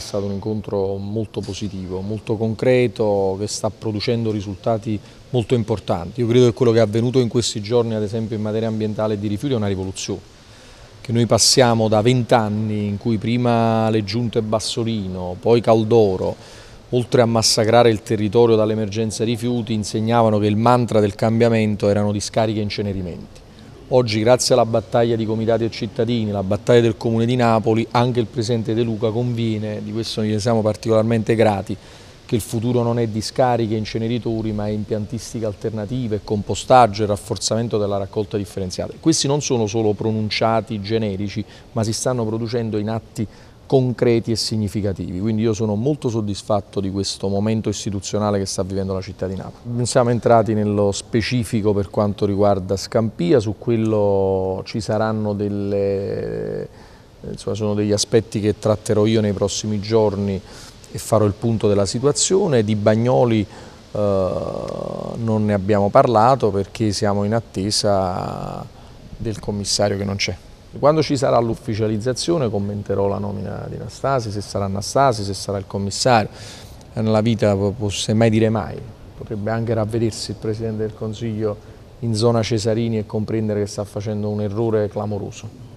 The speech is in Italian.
È stato un incontro molto positivo, molto concreto, che sta producendo risultati molto importanti. Io credo che quello che è avvenuto in questi giorni, ad esempio in materia ambientale e di rifiuti, è una rivoluzione. Che noi passiamo da vent'anni in cui prima le giunte Bassolino, poi Caldoro, oltre a massacrare il territorio dall'emergenza rifiuti, insegnavano che il mantra del cambiamento erano discariche e incenerimenti. Oggi grazie alla battaglia di comitati e cittadini, la battaglia del Comune di Napoli, anche il Presidente De Luca conviene, di questo gli siamo particolarmente grati, che il futuro non è discariche, inceneritori, ma è impiantistica alternativa, compostaggio e rafforzamento della raccolta differenziata. Questi non sono solo pronunciati generici, ma si stanno producendo in atti concreti e significativi, quindi io sono molto soddisfatto di questo momento istituzionale che sta vivendo la città di Napoli. Siamo entrati nello specifico per quanto riguarda Scampia, su quello ci saranno delle, insomma, sono degli aspetti che tratterò io nei prossimi giorni e farò il punto della situazione, di Bagnoli eh, non ne abbiamo parlato perché siamo in attesa del commissario che non c'è. Quando ci sarà l'ufficializzazione commenterò la nomina di Anastasi, se sarà Anastasi, se sarà il commissario. Eh, nella vita forse mai dire mai, potrebbe anche ravvedersi il Presidente del Consiglio in zona Cesarini e comprendere che sta facendo un errore clamoroso.